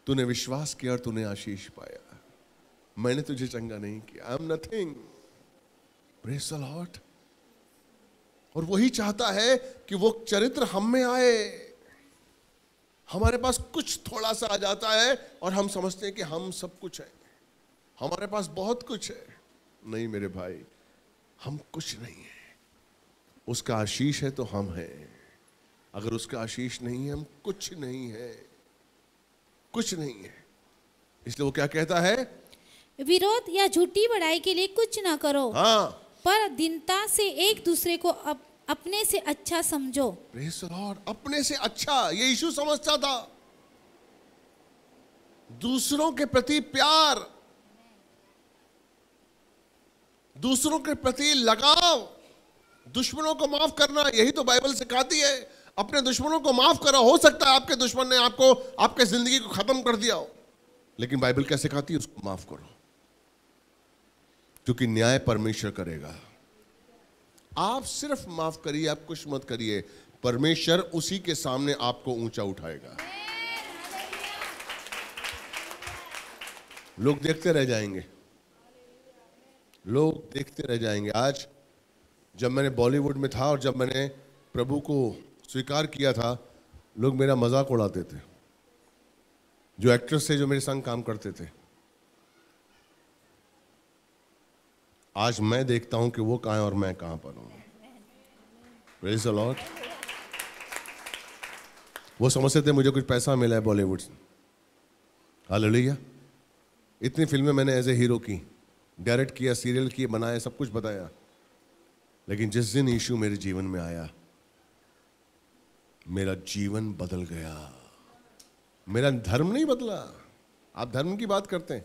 तूने विश्वास किया और तूने आशीष पाया मैंने तुझे चंगा नहीं किया I am nothing praise lot और वही चाहता है कि वो चरित्र हम में आए हमारे पास कुछ थोड़ा सा आ जाता है और हम समझते हैं कि हम सब कुछ है हमारे पास बहुत कुछ है नहीं मेरे भाई हम कुछ नहीं है उसका आशीष है तो हम हैं अगर उसका आशीष नहीं है हम कुछ नहीं है कुछ नहीं है इसलिए वो क्या कहता है विरोध या झूठी बढ़ाई के लिए कुछ ना करो हाँ। पर दिनता से एक दूसरे को अप, अपने से अच्छा समझो Lord, अपने से अच्छा ये इशू समझता था दूसरों के प्रति प्यार दूसरों के प्रति लगाव दुश्मनों को माफ करना यही तो बाइबल सिखाती है अपने दुश्मनों को माफ करो हो सकता है आपके दुश्मन ने आपको आपके जिंदगी को खत्म कर दिया हो लेकिन बाइबल क्या सिखाती है उसको माफ करो क्योंकि न्याय परमेश्वर करेगा आप सिर्फ माफ करिए आप कुछ मत करिए परमेश्वर उसी के सामने आपको ऊंचा उठाएगा लोग देखते रह जाएंगे लोग देखते रह जाएंगे आज जब मैंने बॉलीवुड में था और जब मैंने प्रभु को स्वीकार किया था लोग मेरा मजाक उड़ाते थे जो एक्ट्रेस थे जो मेरे संग काम करते थे आज मैं देखता हूं कि वो कहां है और मैं कहां पर हूं प्रेज लॉर्ड वो समझते थे मुझे कुछ पैसा मिला है बॉलीवुड से लड़िया इतनी फिल्में मैंने एज ए हीरो की डायरेक्ट किया सीरियल किए बनाया सब कुछ बताया लेकिन जिस दिन इशू मेरे जीवन में आया मेरा जीवन बदल गया मेरा धर्म नहीं बदला आप धर्म की बात करते हैं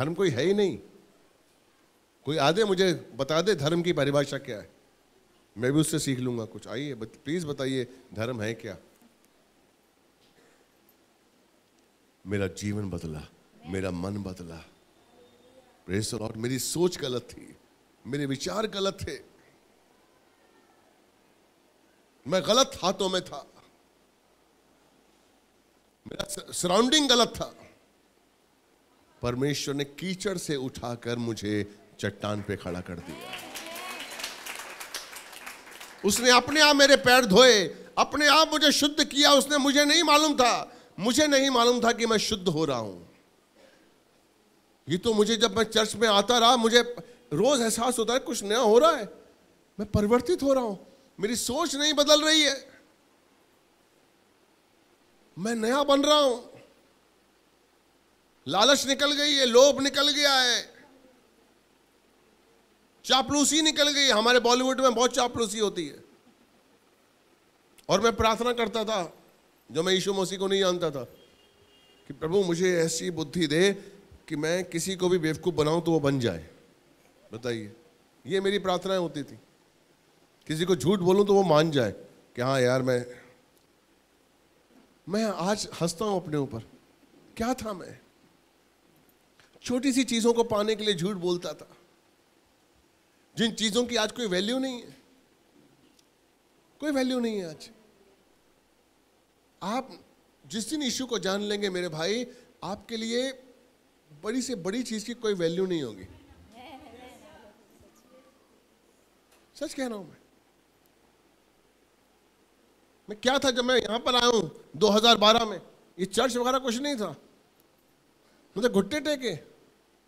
धर्म कोई है ही नहीं कोई आधे मुझे बता दे धर्म की परिभाषा क्या है मैं भी उससे सीख लूंगा कुछ आइए प्लीज बताइए धर्म है क्या मेरा जीवन बदला मेरा मन बदला लॉर्ड मेरी सोच गलत थी मेरे विचार गलत थे मैं गलत हाथों में था मेरा सराउंडिंग गलत था परमेश्वर ने कीचड़ से उठाकर मुझे चट्टान पे खड़ा कर दिया उसने अपने आप मेरे पैर धोए अपने आप मुझे शुद्ध किया उसने मुझे नहीं मालूम था मुझे नहीं मालूम था कि मैं शुद्ध हो रहा हूं ये तो मुझे जब मैं चर्च में आता रहा मुझे रोज एहसास होता है कुछ नया हो रहा है मैं परिवर्तित हो रहा हूं मेरी सोच नहीं बदल रही है मैं नया बन रहा हूं लालच निकल गई है लोभ निकल गया है चापलूसी निकल गई हमारे बॉलीवुड में बहुत चापलूसी होती है और मैं प्रार्थना करता था जो मैं यीशु मसीह को नहीं जानता था कि प्रभु मुझे ऐसी बुद्धि दे कि मैं किसी को भी बेवकूफ़ बनाऊं तो वो बन जाए बताइए ये मेरी प्रार्थनाएं होती थी किसी को झूठ बोलूं तो वो मान जाए कि हाँ यार मैं मैं आज हंसता हूं अपने ऊपर क्या था मैं छोटी सी चीज़ों को पाने के लिए झूठ बोलता था जिन चीज़ों की आज कोई वैल्यू नहीं है कोई वैल्यू नहीं है आज आप जिस दिन इश्यू को जान लेंगे मेरे भाई आपके लिए बड़ी से बड़ी चीज़ की कोई वैल्यू नहीं होगी सच कह रहा हूं मैं मैं क्या था जब मैं यहां पर आया हूं 2012 में ये चर्च वगैरह कुछ नहीं था मुझे घुट्टे टेके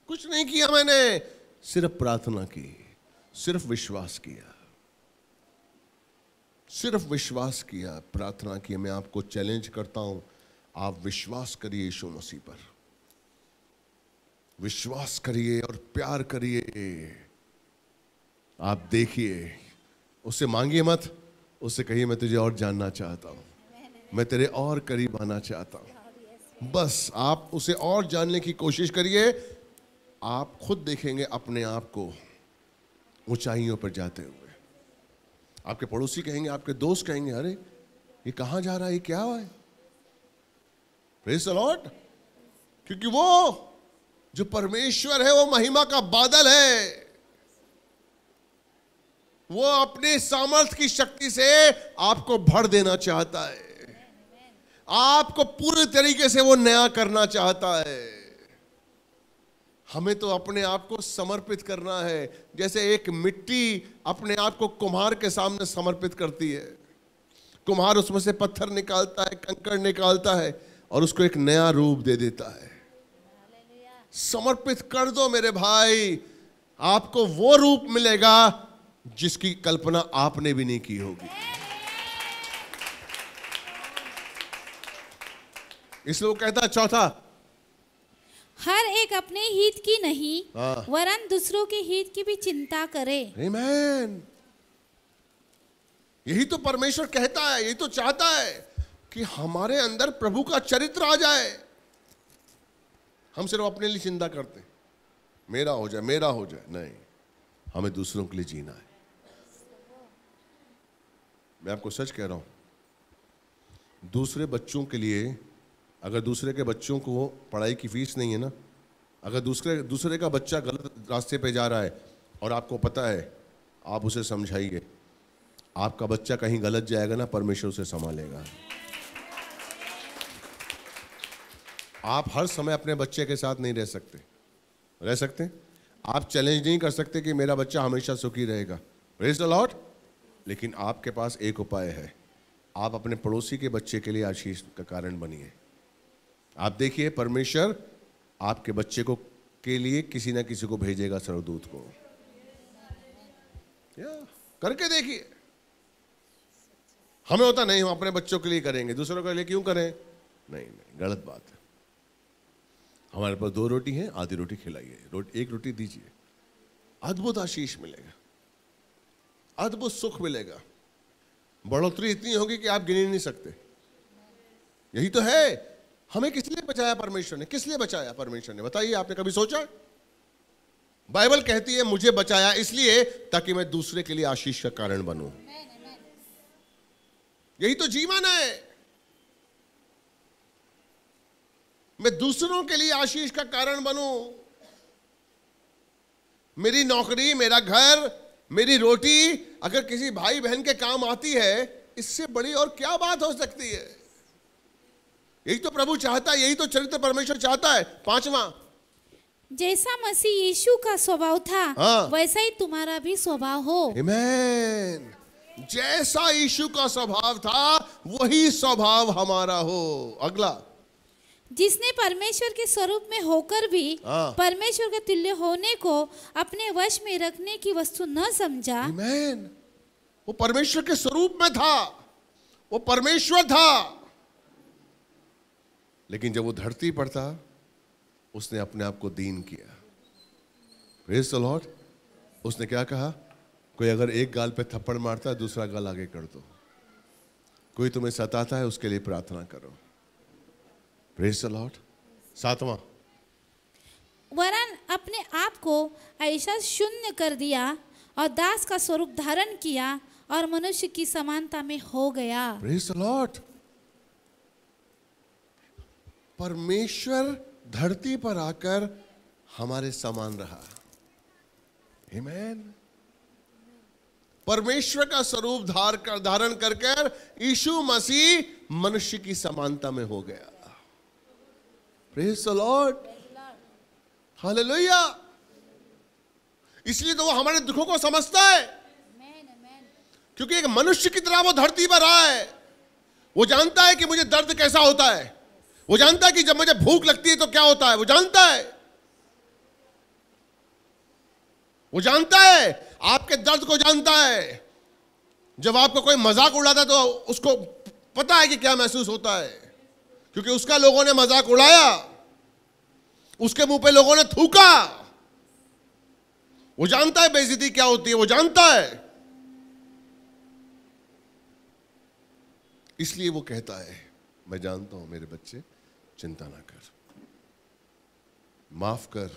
कुछ नहीं किया मैंने सिर्फ प्रार्थना की सिर्फ विश्वास किया सिर्फ विश्वास किया प्रार्थना की मैं आपको चैलेंज करता हूं आप विश्वास करिए यीशु मसीह पर विश्वास करिए और प्यार करिए आप देखिए उससे मांगिए मत उससे कहिए मैं तुझे और जानना चाहता हूं मैं तेरे और करीब आना चाहता हूं बस आप उसे और जानने की कोशिश करिए आप खुद देखेंगे अपने आप को ऊंचाइयों पर जाते हुए आपके पड़ोसी कहेंगे आपके दोस्त कहेंगे अरे ये कहां जा रहा है ये क्या हुआ है प्रेस लॉर्ड क्योंकि वो जो परमेश्वर है वो महिमा का बादल है वो अपने सामर्थ्य की शक्ति से आपको भर देना चाहता है आपको पूरे तरीके से वो नया करना चाहता है हमें तो अपने आप को समर्पित करना है जैसे एक मिट्टी अपने आप को कुम्हार के सामने समर्पित करती है कुम्हार उसमें से पत्थर निकालता है कंकड़ निकालता है और उसको एक नया रूप दे देता है समर्पित कर दो मेरे भाई आपको वो रूप मिलेगा जिसकी कल्पना आपने भी नहीं की होगी इसलिए वो कहता है चौथा हर एक अपने हित की नहीं हाँ। वरन दूसरों के हित की भी चिंता करे Amen. यही तो परमेश्वर कहता है यही तो चाहता है कि हमारे अंदर प्रभु का चरित्र आ जाए हम सिर्फ अपने लिए चिंता करते मेरा हो जाए मेरा हो जाए नहीं हमें दूसरों के लिए जीना है मैं आपको सच कह रहा हूं दूसरे बच्चों के लिए अगर दूसरे के बच्चों को पढ़ाई की फीस नहीं है ना अगर दूसरे दूसरे का बच्चा गलत रास्ते पे जा रहा है और आपको पता है आप उसे समझाइए आपका बच्चा कहीं गलत जाएगा ना परमेश्वर उसे संभालेगा आप हर समय अपने बच्चे के साथ नहीं रह सकते रह सकते आप चैलेंज नहीं कर सकते कि मेरा बच्चा हमेशा सुखी रहेगा रेज द लॉट लेकिन आपके पास एक उपाय है आप अपने पड़ोसी के बच्चे के लिए आशीष का कारण बनिए आप देखिए परमेश्वर आपके बच्चे को के लिए किसी ना किसी को भेजेगा सर्वदूत को या करके देखिए हमें होता नहीं हम अपने बच्चों के लिए करेंगे दूसरों के लिए क्यों करें नहीं नहीं गलत बात है हमारे पास दो रोटी है आधी रोटी खिलाइए रोटी एक रोटी दीजिए अद्भुत आशीष मिलेगा अद्भुत सुख मिलेगा बढ़ोतरी इतनी होगी कि आप गिन नहीं सकते यही तो है हमें किस लिए बचाया परमेश्वर ने किस लिए बचाया परमेश्वर ने बताइए आपने कभी सोचा बाइबल कहती है मुझे बचाया इसलिए ताकि मैं दूसरे के लिए आशीष का कारण बनूं यही तो जीवन है मैं दूसरों के लिए आशीष का कारण बनूं मेरी नौकरी मेरा घर मेरी रोटी अगर किसी भाई बहन के काम आती है इससे बड़ी और क्या बात हो सकती है यही तो प्रभु चाहता है यही तो चरित्र परमेश्वर चाहता है पांचवा जैसा मसीह यीशु का स्वभाव था हाँ। वैसा ही तुम्हारा भी स्वभाव हो Amen. जैसा यीशु का स्वभाव था वही स्वभाव हमारा हो अगला जिसने परमेश्वर के स्वरूप में होकर भी हाँ। परमेश्वर के तुल्य होने को अपने वश में रखने की वस्तु न समझा Amen. वो परमेश्वर के स्वरूप में था वो परमेश्वर था लेकिन जब वो धरती पर था उसने अपने आप को दीन किया रेस लॉर्ड उसने क्या कहा कोई अगर एक गाल पे थप्पड़ मारता है दूसरा गाल आगे कर दो कोई तुम्हें सताता है उसके लिए प्रार्थना करो प्रेस लॉर्ड सातवां वरन अपने आप को ऐसा शून्य कर दिया और दास का स्वरूप धारण किया और मनुष्य की समानता में हो गया प्रेस लॉर्ड परमेश्वर धरती पर आकर हमारे समान रहा हिमैन परमेश्वर का स्वरूप धार कर धारण करके यीशु मसीह मनुष्य की समानता में हो गया लॉर्ड हाल लोहिया इसलिए तो वो हमारे दुखों को समझता है क्योंकि एक मनुष्य की तरह वो धरती पर आए वो जानता है कि मुझे दर्द कैसा होता है वो जानता है कि जब मुझे भूख लगती है तो क्या होता है वो जानता है वो जानता है आपके दर्द को जानता है जब आपको कोई मजाक उड़ाता है तो उसको पता है कि क्या महसूस होता है क्योंकि उसका लोगों ने मजाक उड़ाया उसके मुंह पे लोगों ने थूका वो जानता है बेजती क्या होती है वो जानता है इसलिए वो कहता है मैं जानता हूं मेरे बच्चे चिंता ना कर माफ कर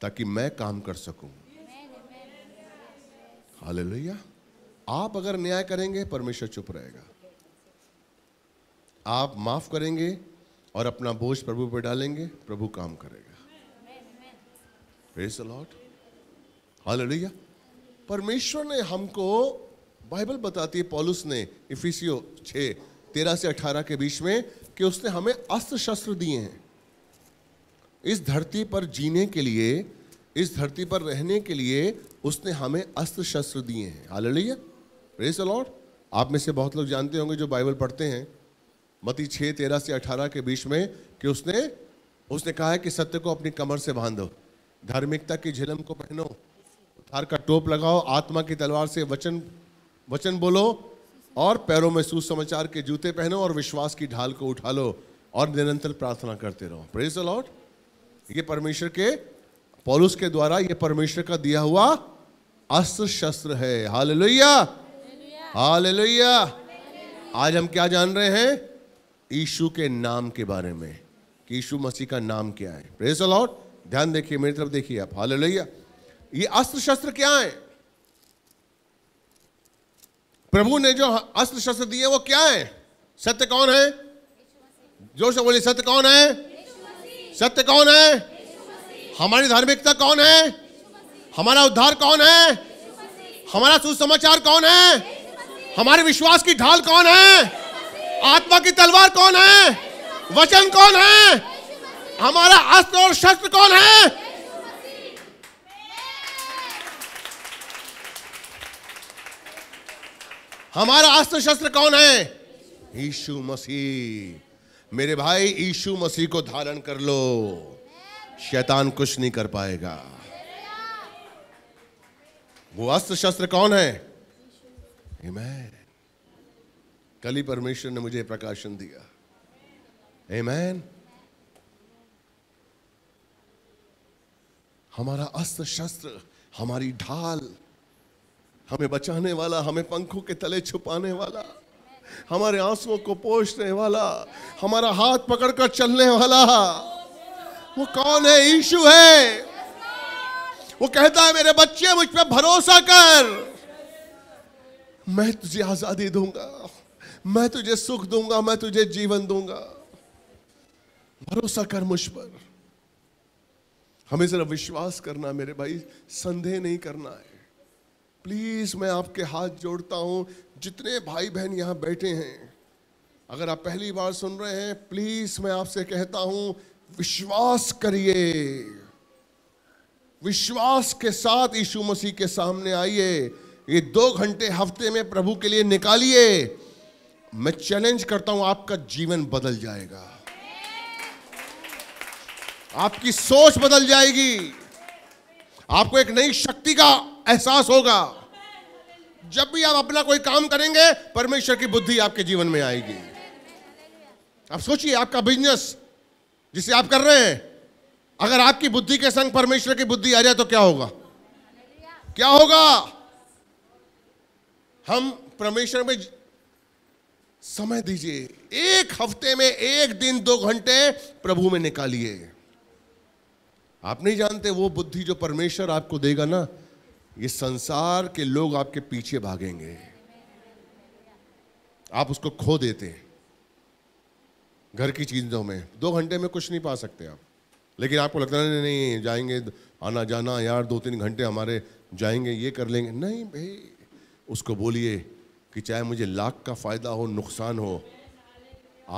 ताकि मैं काम कर सकूं लोहिया आप अगर न्याय करेंगे परमेश्वर चुप रहेगा आप माफ करेंगे और अपना बोझ प्रभु पर डालेंगे प्रभु काम करेगा प्रेस हाल लोहिया परमेश्वर ने हमको बाइबल बताती है पॉलुस ने इफिसियो छे तेरह से अठारह के बीच में कि उसने हमें अस्त्र शस्त्र दिए हैं इस धरती पर जीने के लिए इस धरती पर रहने के लिए उसने हमें अस्त्र शस्त्र दिए हैं हाल लिया रेस अलॉट आप में से बहुत लोग जानते होंगे जो बाइबल पढ़ते हैं मती छः तेरह से अठारह के बीच में कि उसने उसने कहा है कि सत्य को अपनी कमर से बांधो धार्मिकता की झिलम को पहनो थार का टोप लगाओ आत्मा की तलवार से वचन वचन बोलो और पैरों में सुसमाचार के जूते पहनो और विश्वास की ढाल को उठा लो और निरंतर प्रार्थना करते रहो प्रेज लॉर्ड ये परमेश्वर के पौलुस के द्वारा ये परमेश्वर का दिया हुआ अस्त्र शस्त्र है हाल लोहिया हाल लोहिया आज हम क्या जान रहे हैं ईशु के नाम के बारे में कि यीशु मसीह का नाम क्या है प्रेज लॉर्ड ध्यान देखिए मेरी तरफ देखिए आप हाल ये अस्त्र शस्त्र क्या है प्रभु ने जो अस्त्र शस्त्र दिए वो क्या है सत्य कौन है जो से बोले सत्य कौन है सत्य कौन है हमारी धार्मिकता कौन है हमारा उद्धार कौन है हमारा सुसमाचार कौन है हमारे विश्वास की ढाल कौन है आत्मा की तलवार कौन है वचन कौन है हमारा अस्त्र और शस्त्र कौन है हमारा अस्त्र शस्त्र कौन है यीशु मसीह मेरे भाई यीशु मसीह को धारण कर लो शैतान कुछ नहीं कर पाएगा वो अस्त्र शस्त्र कौन है Amen. कल ही परमेश्वर ने मुझे प्रकाशन दिया एमैन हमारा अस्त्र शस्त्र हमारी ढाल हमें बचाने वाला हमें पंखों के तले छुपाने वाला हमारे आंसुओं को पोषने वाला हमारा हाथ पकड़कर चलने वाला वो कौन है ईशु है वो कहता है मेरे बच्चे मुझ पर भरोसा कर मैं तुझे आजादी दूंगा मैं तुझे सुख दूंगा मैं तुझे जीवन दूंगा भरोसा कर मुझ पर हमें जरा विश्वास करना मेरे भाई संदेह नहीं करना है प्लीज़ मैं आपके हाथ जोड़ता हूं जितने भाई बहन यहां बैठे हैं अगर आप पहली बार सुन रहे हैं प्लीज़ मैं आपसे कहता हूं विश्वास करिए विश्वास के साथ यीशु मसीह के सामने आइए ये दो घंटे हफ्ते में प्रभु के लिए निकालिए मैं चैलेंज करता हूं आपका जीवन बदल जाएगा आपकी सोच बदल जाएगी आपको एक नई शक्ति का एहसास होगा जब भी आप अपना कोई काम करेंगे परमेश्वर की बुद्धि आपके जीवन में आएगी आप सोचिए आपका बिजनेस जिसे आप कर रहे हैं अगर आपकी बुद्धि के संग परमेश्वर की बुद्धि आ जाए तो क्या होगा क्या होगा हम परमेश्वर में समय दीजिए एक हफ्ते में एक दिन दो घंटे प्रभु में निकालिए आप नहीं जानते वो बुद्धि जो परमेश्वर आपको देगा ना ये संसार के लोग आपके पीछे भागेंगे आप उसको खो देते हैं घर की चीज़ों में दो घंटे में कुछ नहीं पा सकते आप लेकिन आपको लगता है नहीं नहीं जाएंगे आना जाना यार दो तीन घंटे हमारे जाएंगे ये कर लेंगे नहीं भाई उसको बोलिए कि चाहे मुझे लाख का फ़ायदा हो नुकसान हो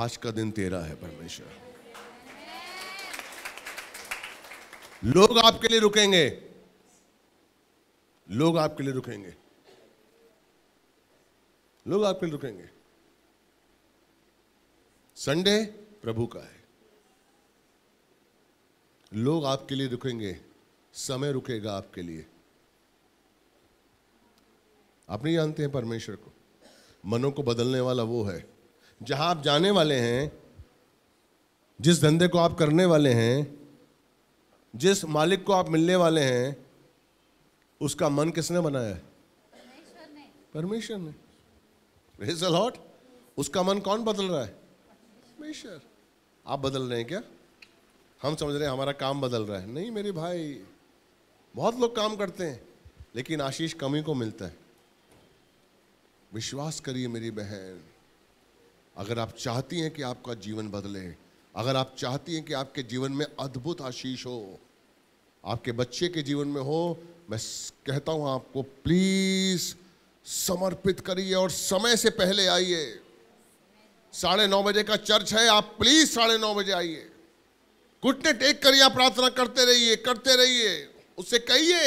आज का दिन तेरा है परमेश्वर लोग आपके लिए रुकेंगे लोग आपके लिए रुकेंगे लोग आपके लिए रुकेंगे संडे प्रभु का है लोग आपके लिए रुकेंगे समय रुकेगा आपके लिए आप नहीं जानते हैं परमेश्वर को मनों को बदलने वाला वो है जहां आप जाने वाले हैं जिस धंधे को आप करने वाले हैं जिस मालिक को आप मिलने वाले हैं उसका मन किसने बनाया है परमेश्वर ने प्रेज उसका मन कौन बदल रहा है परमेश्वर आप बदल रहे हैं क्या हम समझ रहे हैं हमारा काम बदल रहा है नहीं मेरे भाई बहुत लोग काम करते हैं लेकिन आशीष कमी को मिलता है विश्वास करिए मेरी बहन अगर आप चाहती हैं कि आपका जीवन बदले अगर आप चाहती हैं कि आपके जीवन में अद्भुत आशीष हो आपके बच्चे के जीवन में हो मैं कहता हूं आपको प्लीज समर्पित करिए और समय से पहले आइए साढ़े नौ बजे का चर्च है आप प्लीज साढ़े नौ बजे आइए घुटने टेक करिए आप प्रार्थना करते रहिए करते रहिए उसे कहिए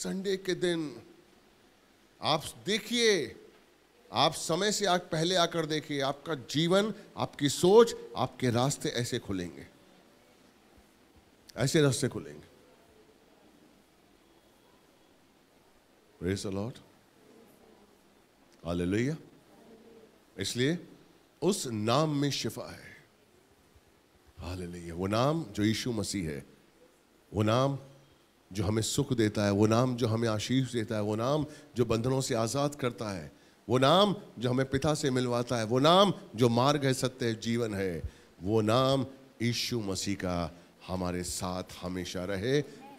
संडे के दिन आप देखिए आप समय से आप पहले आकर देखिए आपका जीवन आपकी सोच आपके रास्ते ऐसे खुलेंगे I said, खुलेंगे circling. Praise the Lord. इसलिए उस नाम में शिफा है हालेलुया वो नाम जो यीशु मसीह है वो नाम जो हमें सुख देता है वो नाम जो हमें आशीष देता है वो नाम जो बंधनों से आज़ाद करता है वो नाम जो हमें पिता से मिलवाता है वो नाम जो मार्ग है सत्य है जीवन है वो नाम यीशु मसीह का हमारे साथ हमेशा रहे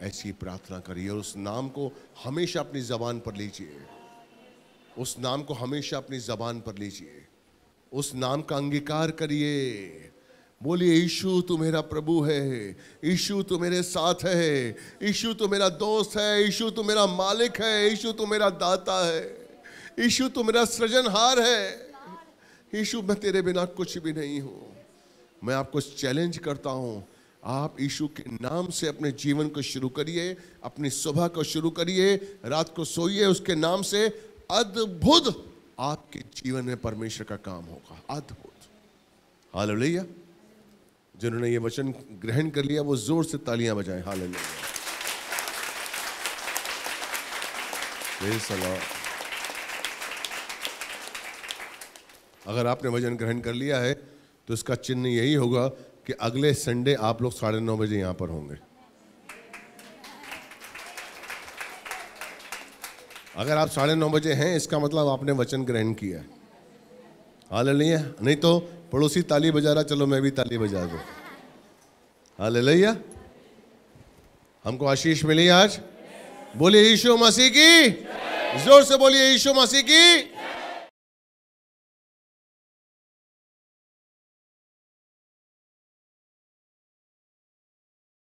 ऐसी प्रार्थना करिए और उस नाम को हमेशा अपनी ज़बान पर लीजिए उस नाम को हमेशा अपनी ज़बान पर लीजिए उस नाम का अंगीकार करिए बोलिए ईशु तो मेरा प्रभु है ईशु तो मेरे साथ है ईशु तो मेरा दोस्त है ईशु तो मेरा मालिक है ईशु तो मेरा दाता है ईशु तो मेरा सृजनहार है यीशु मैं तेरे बिना कुछ भी नहीं हूँ मैं आपको चैलेंज करता हूँ आप यीशु के नाम से अपने जीवन को शुरू करिए अपनी सुबह को शुरू करिए रात को सोइए उसके नाम से अद्भुत आपके जीवन में परमेश्वर का काम होगा अद्भुत हाल भैया जिन्होंने ये वचन ग्रहण कर लिया वो जोर से तालियां बजाएं हाल अगर आपने वचन ग्रहण कर लिया है तो इसका चिन्ह यही होगा कि अगले संडे आप लोग साढ़े नौ बजे यहां पर होंगे अगर आप साढ़े नौ बजे हैं इसका मतलब आपने वचन ग्रहण किया हाल लिया नहीं तो पड़ोसी ताली बजा रहा चलो मैं भी ताली बजा दू हाल लिया हमको आशीष मिली आज बोलिए यीशु मसीह की जोर से बोलिए यीशु मसीह की